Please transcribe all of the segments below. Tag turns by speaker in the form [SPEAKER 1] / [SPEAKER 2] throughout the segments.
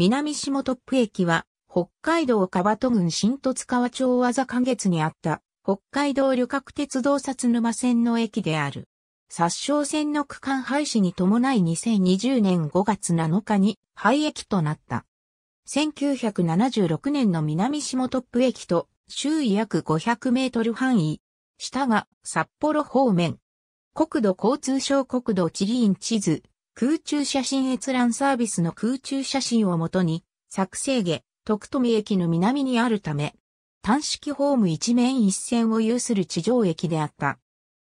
[SPEAKER 1] 南下トップ駅は、北海道川戸郡新十津川町技。座花月にあった、北海道旅客鉄道札沼線の駅である。殺傷線の区間廃止に伴い2020年5月7日に廃駅となった。1976年の南下トップ駅と周囲約500メートル範囲。下が札幌方面。国土交通省国土地理院地図空中写真閲覧サービスの空中写真をもとに、作成下、徳富駅の南にあるため、単式ホーム一面一線を有する地上駅であった。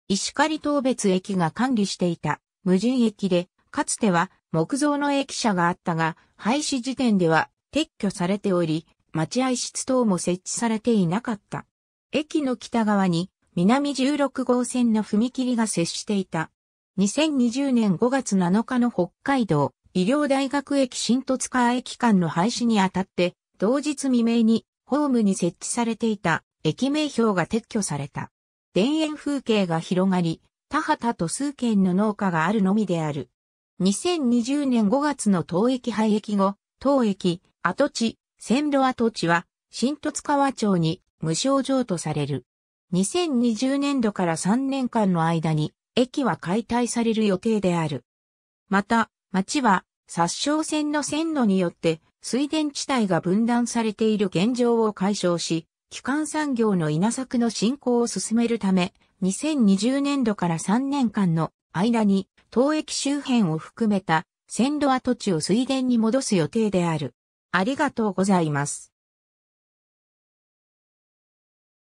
[SPEAKER 1] 石狩東別駅が管理していた無人駅で、かつては木造の駅舎があったが、廃止時点では撤去されており、待合室等も設置されていなかった。駅の北側に南16号線の踏切が接していた。2020年5月7日の北海道医療大学駅新戸塚駅間の廃止にあたって、同日未明にホームに設置されていた駅名標が撤去された。田園風景が広がり、田畑と数軒の農家があるのみである。2020年5月の当駅廃駅後、当駅、跡地、線路跡地は、新戸津川町に無償譲渡される。2020年度から3年間の間に、駅は解体される予定である。また、町は、殺傷線の線路によって、水田地帯が分断されている現状を解消し、基幹産業の稲作の振興を進めるため、2020年度から3年間の間に、当駅周辺を含めた線路跡地を水田に戻す予定である。ありがとうございます。